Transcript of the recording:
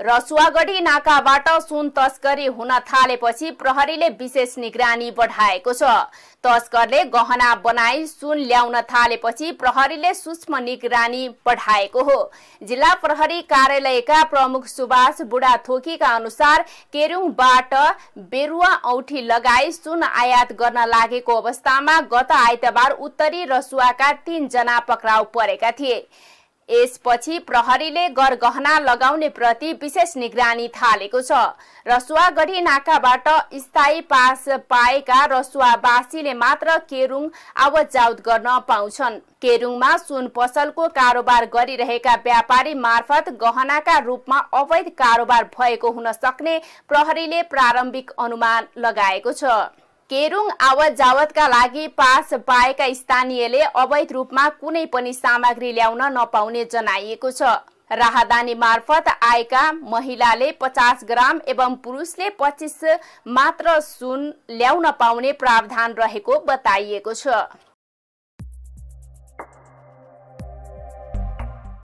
र सुवागढी नाकाबाट सुन तस्करी हुन थालेपछि प्रहरीले विशेष निगरानी बढाएको छ तस्करले गहना बनाई सुन ल्याउन थालेपछि प्रहरीले सूक्ष्म निगरानी बढाएको हो जिल्ला प्रहरी कार्यालयका प्रमुख सुभाष बुढाथोकीका अनुसार केरुङबाट बेरुवा औठी लगाई सुन आयात गर्न लागेको अवस्थामा गत आइतबार उत्तरी रसुवाका तीनजना पक्राउ परेका थिए यसपछि प्रहरीले गरगहना लगाउने प्रति विशेष निगरानी थालेको छ रसुवागढी नाकाबाट स्थायी पास पाएका रसुवावासीले मात्र केरुङ आवत जावत गर्न पाउँछन् केरुङमा सुन पसलको कारोबार गरिरहेका व्यापारी मार्फत गहनाका रूपमा अवैध कारोबार भएको हुन सक्ने प्रहरीले प्रारम्भिक अनुमान लगाएको छ केरुङ आवत जावतका लागि पास पाएका स्थानीयले अवैध रूपमा कुनै पनि सामग्री ल्याउन नपाउने जनाइएको छ राहदानी मार्फत आएका महिलाले पचास ग्राम एवं पुरुषले पच्चिस मात्र सुन ल्याउन पाउने प्रावधान रहेको बताइएको छ